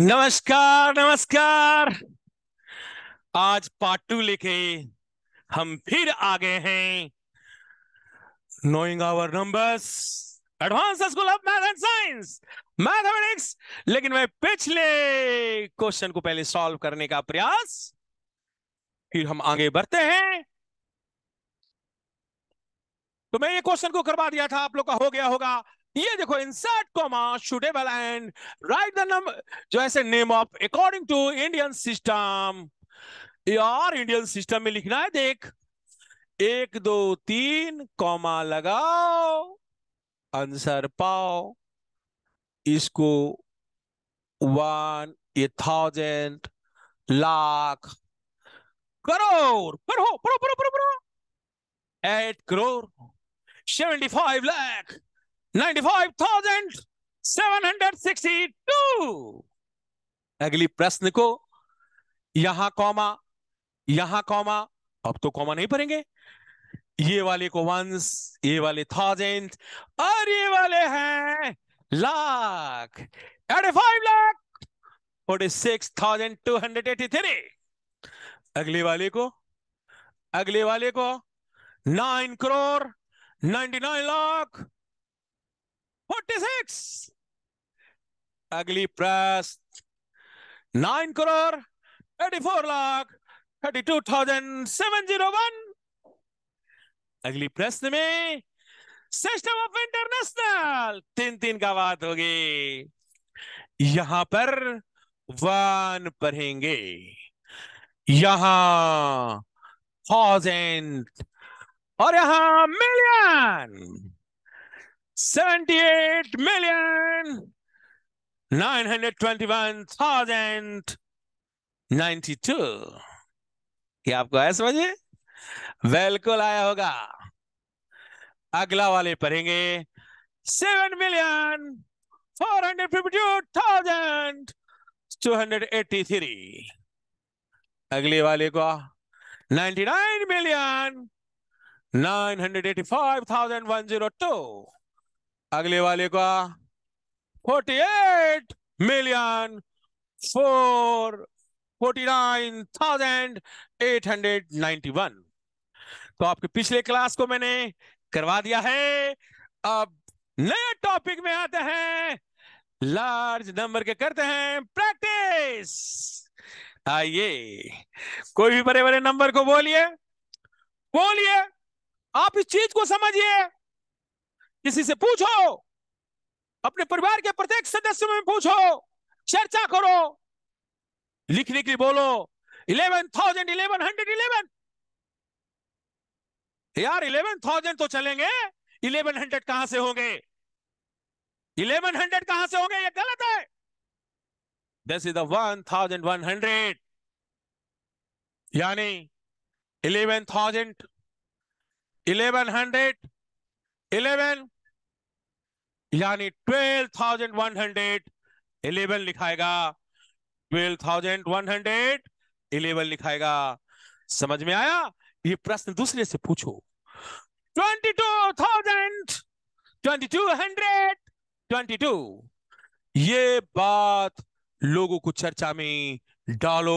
नमस्कार नमस्कार आज पार्ट टू लेके हम फिर आ गए हैं knowing our numbers advance school of math and science mathematics लेकिन मैं पिछले क्वेश्चन को पहले सॉल्व करने का प्रयास फिर हम आगे बढ़ते हैं तो मैं ये क्वेश्चन को करवा दिया था आप लोग का हो गया होगा ये देखो insert comma suitable and write the number जो ऐसे name of according to Indian system यार इंडियन सिस्टम में लिखना है देख एक दो तीन कॉमा लगाओ आंसर पाओ इसको one a thousand lakh crore पढ़ो पढ़ो पढ़ो पढ़ो पढ़ो eight crore seventy five lakh 95,762 अगली प्रश्न को यहां कॉमा यहां कॉमा अब तो कॉमा नहीं पढ़ेंगे ये वाले को वंस ये वाले थाउजेंड और ये वाले हैं lakh eighty five lakh forty six thousand two hundred eighty three अगले वाले को अगले वाले को nine crore ninety nine lakh forty six अगली प्रेस nine crore eighty four lakh thirty two thousand seven zero one अगली प्रश्न में सिस्टम ऑफ इंटरनेशनल तीन तीन का बात होगी यहां पर वन पढ़ेंगे यहां थाउजेंड और यहां मिलियन 78 million 921,092 क्या आपको आया समझे बिल्कुल आया होगा अगला वाले पढ़ेंगे seven million four hundred fifty two thousand two hundred eighty three अगले वाले को ninety nine million nine hundred eighty five thousand one zero two अगले वाले का forty eight million four forty nine thousand eight hundred ninety one तो आपके पिछले class को मैंने करवा दिया है अब नए टॉपिक में आते हैं लार्ज नंबर के करते हैं प्रैक्टिस आइए कोई भी बड़े बड़े नंबर को बोलिए बोलिए आप इस चीज को समझिए किसी से पूछो अपने परिवार के प्रत्येक सदस्य में पूछो चर्चा करो लिखने के लिए बोलो eleven thousand eleven hundred eleven यार इलेवन थाउजेंड तो चलेंगे इलेवन हंड्रेड कहां से होंगे इलेवन हंड्रेड कहां से होंगे ये गलत है this is the one thousand one hundred यानी eleven thousand eleven hundred eleven यानी twelve thousand one hundred eleven लिखाएगा twelve thousand one hundred eleven लिखाएगा समझ में आया ये प्रश्न दूसरे से पूछो twenty two thousand twenty two hundred twenty two ये बात लोगों को चर्चा में डालो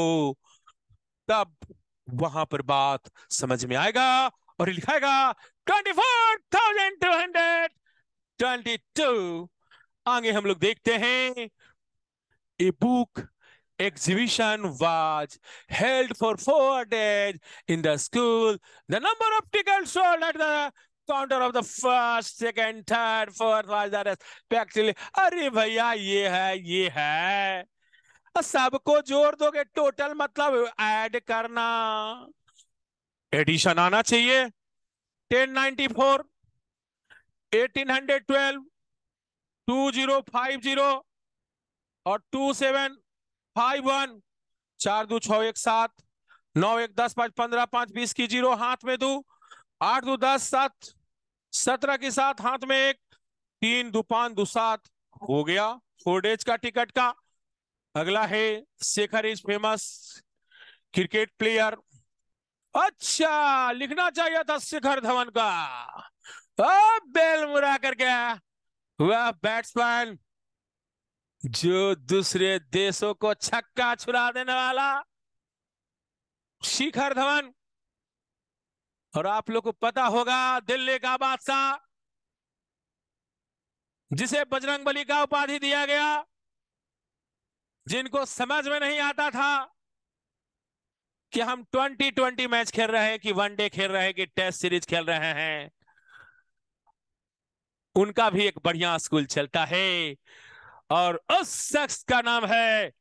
तब वहां पर बात समझ में आएगा और लिखाएगा twenty four thousand two hundred twenty two आगे हम लोग देखते हैं a book exhibition was held for four days in the school the number of ticket sold at the counter of the first second third fourth actually अरे भैया ये है ये है सबको जोड़ दोगे टोटल मतलब ऐड करना एडिशन आना चाहिए 1094, 1812, 2050 और 2751 चार दो छ एक सात नौ एक दस पांच पंद्रह पांच बीस की जीरो हाथ में दो आठ दो दस सात सत्रह की सात हाथ में एक तीन दो पांच दो सात हो गया फोर डेज का टिकट का अगला है Shekhar is famous cricket player अच्छा लिखना चाहिए था शिखर धवन का ओ, बेल मुरा गया वह बैट्समैन जो दूसरे देशों को छक्का छुड़ा देने वाला शिखर धवन और आप लोग को पता होगा दिल्ली का बादशाह जिसे बजरंग बली का उपाधि दिया गया जिनको समझ में नहीं आता था कि हम ट्वेंटी ट्वेंटी मैच खेल रहे हैं कि वनडे खेल रहे हैं कि टेस्ट सीरीज खेल रहे हैं उनका भी एक बढ़िया स्कूल चलता है और उस शख्स का नाम है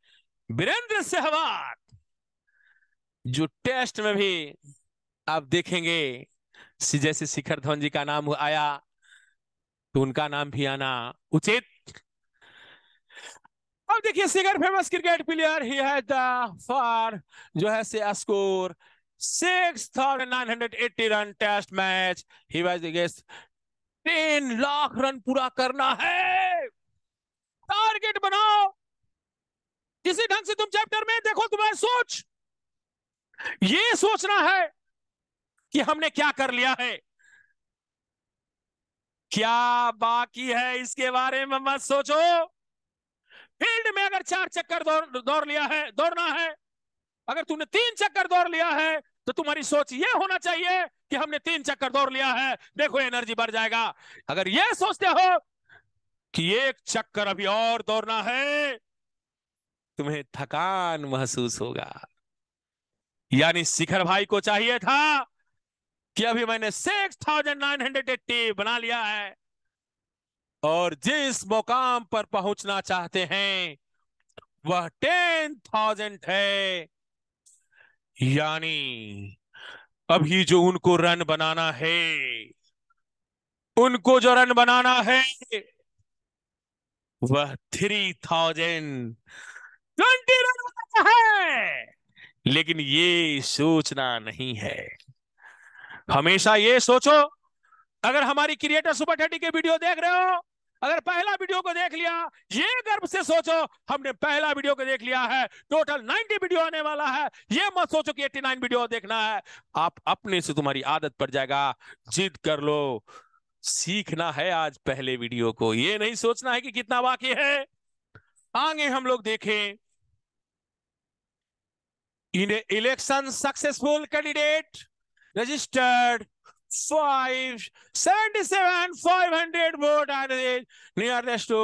वीरेंद्र सहवाग जो टेस्ट में भी आप देखेंगे जैसे शिखर धवन जी का नाम आया तो उनका नाम भी आना उचित अब देखिए सिगर फेमस क्रिकेट प्लेयर ही है फॉर जो है से स्कोर 6,980 रन टेस्ट मैच ही वाज गेस्ट तीन लाख रन पूरा करना है टारगेट बनाओ किसी ढंग से तुम चैप्टर में देखो तुम्हारी सोच ये सोचना है कि हमने क्या कर लिया है क्या बाकी है इसके बारे में मत सोचो फील्ड में अगर चार चक्कर दौड़ दौड़ लिया है दौड़ना है अगर तुमने तीन चक्कर दौड़ लिया है तो तुम्हारी सोच यह होना चाहिए कि हमने तीन चक्कर दौड़ लिया है देखो एनर्जी बढ़ जाएगा अगर यह सोचते हो कि एक चक्कर अभी और दौड़ना है तुम्हें थकान महसूस होगा यानी शिखर भाई को चाहिए था कि अभी मैंने six thousand nine hundred eighty बना लिया है और जिस मुकाम पर पहुंचना चाहते हैं वह टेन थाउजेंड है यानी अभी जो उनको रन बनाना है उनको जो रन बनाना है वह थ्री थाउजेंड ट्वेंटी रन बनाना है लेकिन ये सोचना नहीं है हमेशा ये सोचो अगर हमारी क्रिएटर सुपर थर्टी के वीडियो देख रहे हो अगर पहला वीडियो को देख लिया ये गर्व से सोचो हमने पहला वीडियो को देख लिया है टोटल 90 वीडियो आने वाला है ये मत सोचो कि 89 वीडियो देखना है आप अपने से तुम्हारी आदत पड़ जाएगा जिद कर लो सीखना है आज पहले वीडियो को ये नहीं सोचना है कि कितना बाकी है आगे हम लोग देखें in election successful candidate registered five seventy-seven five hundred vote are nearest to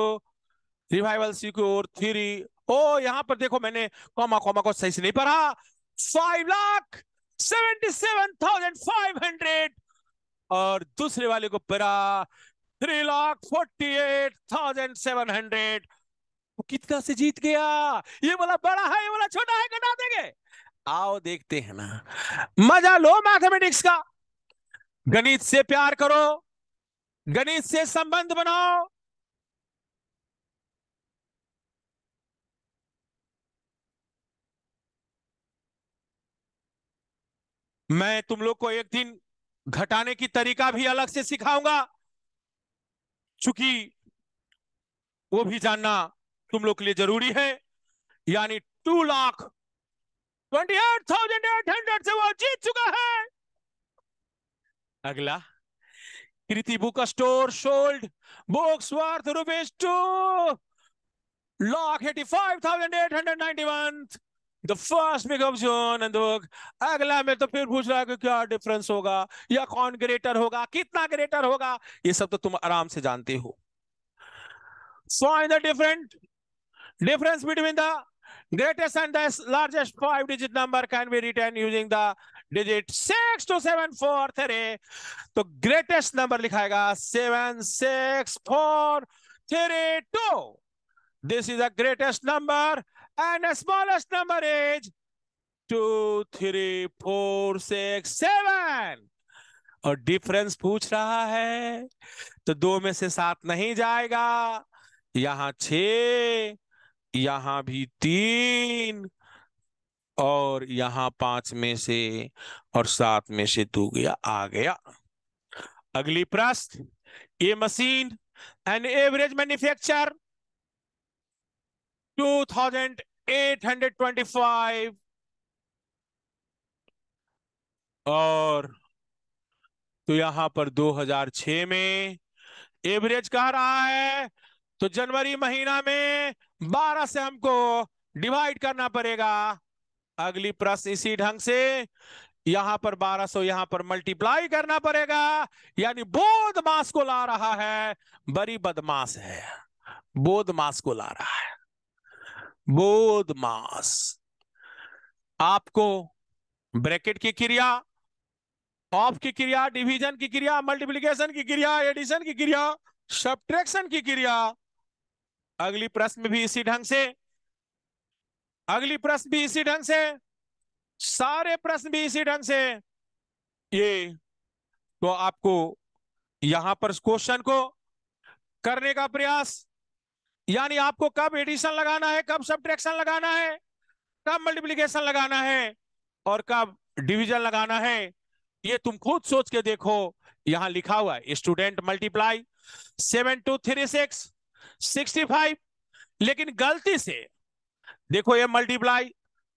revival secure three O यहाँ पर देखो मैंने कॉमा कॉमा को सही से नहीं पढ़ा five lakh seventy seven thousand five hundred और दूसरे वाले को पढ़ा three lakh forty eight thousand seven hundred कितना से जीत गया ये बोला बड़ा है ये बोला छोटा है घटा देंगे आओ देखते हैं ना मजा लो मैथमेटिक्स का गणित से प्यार करो गणित से संबंध बनाओ मैं तुम लोग को एक दिन घटाने की तरीका भी अलग से सिखाऊंगा चूंकि वो भी जानना तुम लोग के लिए जरूरी है यानी two lakh twenty eight thousand eight hundred से वो जीत चुका है अगला Kriti book store sold books worth rupees two lakh eighty five thousand eight hundred ninety one the first becomes and book अगला में तो फिर पूछ रहा है कि क्या डिफरेंस होगा या कौन ग्रेटर होगा कितना ग्रेटर होगा ये सब तो तुम आराम से जानते हो find the different difference between the greatest and the largest five digit number can be written using the digit six two seven four three तो ग्रेटेस्ट नंबर लिखाएगा seven six four three two this is the greatest number and smallest number is two three four six seven और difference पूछ रहा है तो दो में से सात नहीं जाएगा यहां छ यहां भी तीन और यहां पांच में से और सात में से दो गया आ गया अगली प्रश्न ये मशीन एन एवरेज मैन्युफैक्चर 2825 और तो यहां पर 2006 में एवरेज कह रहा है तो जनवरी महीना में 12 से हमको डिवाइड करना पड़ेगा अगली प्रश्न इसी ढंग से यहां पर 1200 यहां पर मल्टीप्लाई करना पड़ेगा यानी बोध मास को ला रहा है बड़ी बदमाश है बोध मास को ला रहा है बोध मास आपको ब्रैकेट की क्रिया ऑफ की क्रिया डिवीजन की क्रिया मल्टीप्लीकेशन की क्रिया एडिशन की क्रिया सब्ट्रैक्शन की क्रिया अगली प्रश्न में भी इसी ढंग से अगली प्रश्न भी इसी ढंग से सारे प्रश्न भी इसी ढंग से ये तो आपको यहां पर क्वेश्चन को करने का प्रयास यानी आपको कब एडिशन लगाना है कब सब्ट्रैक्शन लगाना है कब मल्टीप्लीकेशन लगाना है और कब डिवीजन लगाना है ये तुम खुद सोच के देखो यहां लिखा हुआ है student multiply seven two three six sixty five लेकिन गलती से देखो ये multiply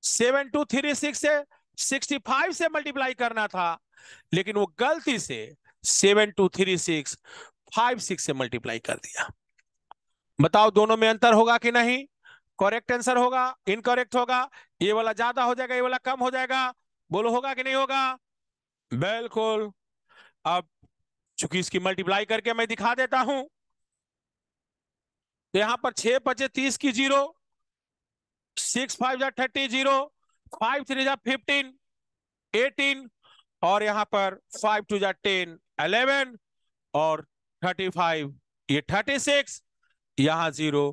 seven two three six से सिक्सटी फाइव से मल्टीप्लाई करना था लेकिन वो गलती से seven two three six five six से मल्टीप्लाई कर दिया बताओ दोनों में अंतर होगा कि नहीं करेक्ट आंसर होगा इनकरेक्ट होगा ये वाला ज्यादा हो जाएगा ये वाला कम हो जाएगा बोलो होगा कि नहीं होगा बिल्कुल अब चूंकि इसकी मल्टीप्लाई करके मैं दिखा देता हूं तो यहां पर छह पचे तीस की जीरो सिक्स फाइव जा थर्टी जीरो फाइव थ्री जा फिफ्टीन एटीन और यहां पर फाइव टू जा टेन अलेवन और थर्टी फाइव ये थर्टी सिक्स यहां जीरो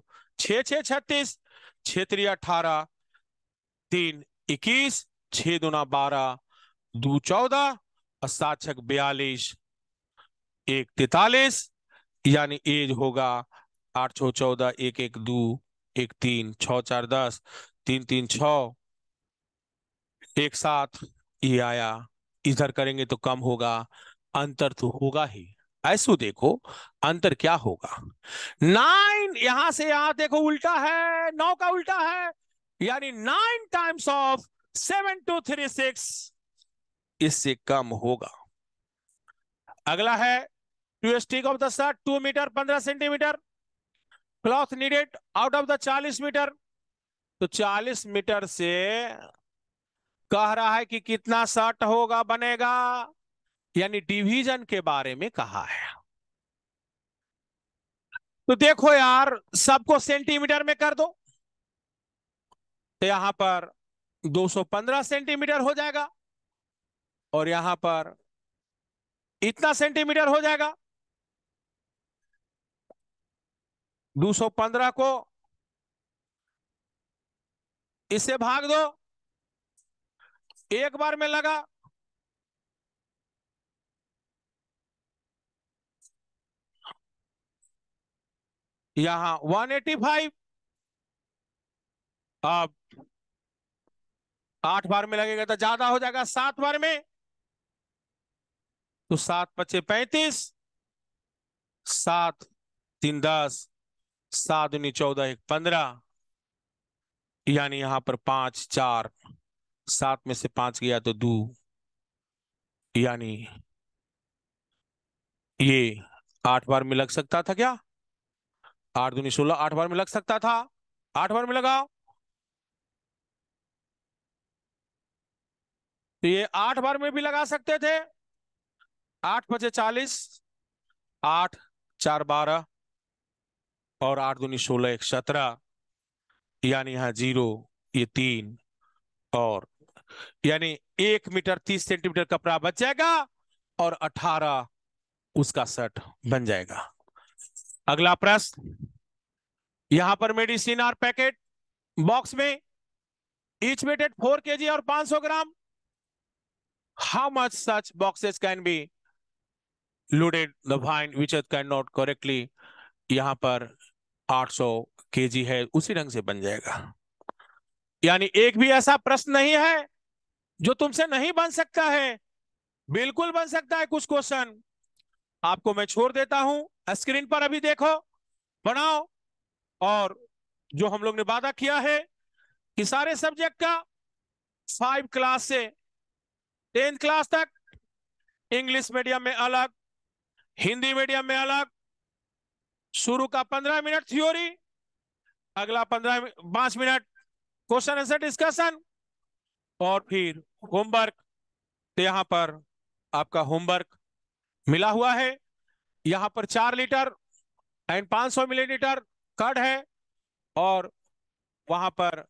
छ छ छत्तीस छ त्री अठारह तीन इक्कीस छ दुना बारह दो चौदह और सात छक बयालीस एक तैतालीस यानी एज होगा आठ सौ चौदह एक एक दो एक तीन छ चार दस तीन तीन छ एक साथ ये आया इधर करेंगे तो कम होगा अंतर तो होगा ही ऐसो देखो अंतर क्या होगा नाइन यहां से यहां देखो उल्टा है नौ का उल्टा है यानी nine times of seven two three six इससे कम होगा अगला है two stick of the shirt two metre पंद्रह centimetre cloth needed out of the 40 metre तो 40 मीटर से कह रहा है कि कितना शर्ट होगा बनेगा यानी डिवीजन के बारे में कहा है तो देखो यार सबको सेंटीमीटर में कर दो तो यहां पर 215 सेंटीमीटर हो जाएगा और यहां पर इतना सेंटीमीटर हो जाएगा 215 को इसे भाग दो एक बार में लगा यहां 185 अब आठ बार में लगेगा तो ज्यादा हो जाएगा सात बार में तो सात पच्चे पैंतीस सात तीन दस सात दूनी चौदह एक पंद्रह यानी यहां पर पांच चार सात में से पांच गया तो दो यानी ये आठ बार में लग सकता था क्या आठ दूनी सोलह आठ बार में लग सकता था आठ बार में लगाओ तो ये आठ बार में भी लगा सकते थे आठ बजे चालीस आठ चार बारह और आठ दूनी सोलह एक सत्रह यानी यहाँ जीरो ये तीन और यानी एक मीटर तीस सेंटीमीटर कपड़ा बच जाएगा और अठारह उसका शर्ट बन जाएगा अगला प्रश्न यहां पर मेडिसिन और पैकेट बॉक्स में इच मेटेड फोर के or 500 gram how much such boxes can be loaded the vine can it correctly correctly यहाँ पर 800 केजी है उसी रंग से बन जाएगा यानी एक भी ऐसा प्रश्न नहीं है जो तुमसे नहीं बन सकता है बिल्कुल बन सकता है कुछ क्वेश्चन आपको मैं छोड़ देता हूं स्क्रीन पर अभी देखो बनाओ और जो हम लोग ने वादा किया है कि सारे सब्जेक्ट का फाइव क्लास से टेंथ क्लास तक इंग्लिश मीडियम में अलग हिंदी मीडियम में अलग शुरू का पंद्रह मिनट थ्योरी अगला पंद्रह पांच मिनट क्वेश्चन आंसर डिस्कशन और फिर होमवर्क तो यहां पर आपका होमवर्क मिला हुआ है यहां पर चार लीटर एंड पांच सौ मिलीलीटर कड है और वहां पर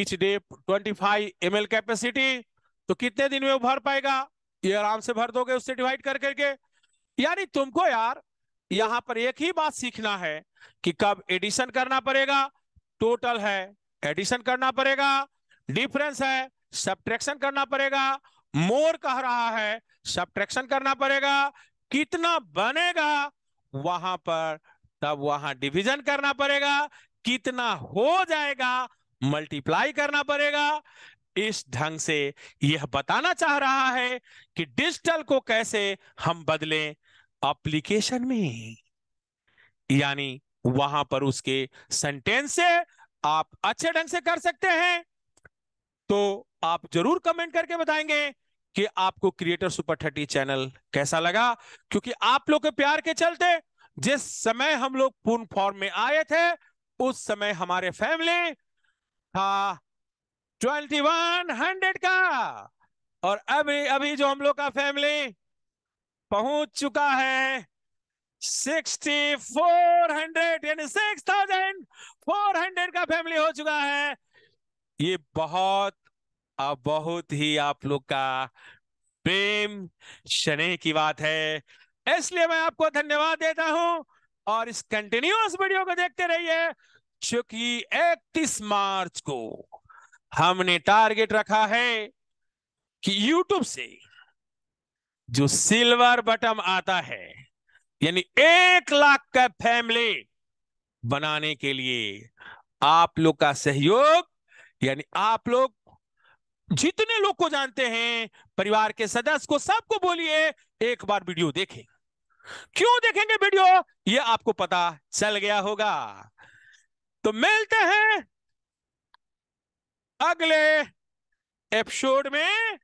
each day twenty five M L capacity तो कितने दिन में वो भर पाएगा ये आराम से भर दोगे उससे डिवाइड कर करके यानी तुमको यार यहां पर एक ही बात सीखना है कि कब एडिशन करना पड़ेगा टोटल है एडिशन करना पड़ेगा डिफरेंस है सब्ट्रैक्शन करना पड़ेगा मोर कह रहा है सब्ट्रैक्शन करना पड़ेगा कितना बनेगा वहां पर तब वहां डिवीजन करना पड़ेगा कितना हो जाएगा मल्टीप्लाई करना पड़ेगा इस ढंग से यह बताना चाह रहा है कि डिजिटल को कैसे हम बदलें अप्लीकेशन में यानी वहां पर उसके सेंटेंस से आप अच्छे ढंग से कर सकते हैं तो आप जरूर कमेंट करके बताएंगे कि आपको क्रिएटर सुपर थर्टी चैनल कैसा लगा क्योंकि आप लोग के प्यार के चलते जिस समय हम लोग पूर्ण फॉर्म में आए थे उस समय हमारे फैमिली था ट्वेंटी वन हंड्रेड का और अभी अभी जो हम लोग का फैमिली पहुंच चुका है सिक्सटी फोर हंड्रेड यानी सिक्स थाउजेंड फोर हंड्रेड का फैमिली हो चुका है ये बहुत अब बहुत ही आप लोग का प्रेम स्नेह की बात है इसलिए मैं आपको धन्यवाद देता हूं और इस कंटिन्यूस वीडियो को देखते रहिए चूंकि इकतीस मार्च को हमने टारगेट रखा है कि यूट्यूब से जो सिल्वर बटम आता है यानी एक लाख का फैमिली बनाने के लिए आप लोग का सहयोग यानी आप लोग जितने लोग को जानते हैं परिवार के सदस्य को सबको बोलिए एक बार वीडियो देखें क्यों देखेंगे वीडियो ये आपको पता चल गया होगा तो मिलते हैं अगले एपिसोड में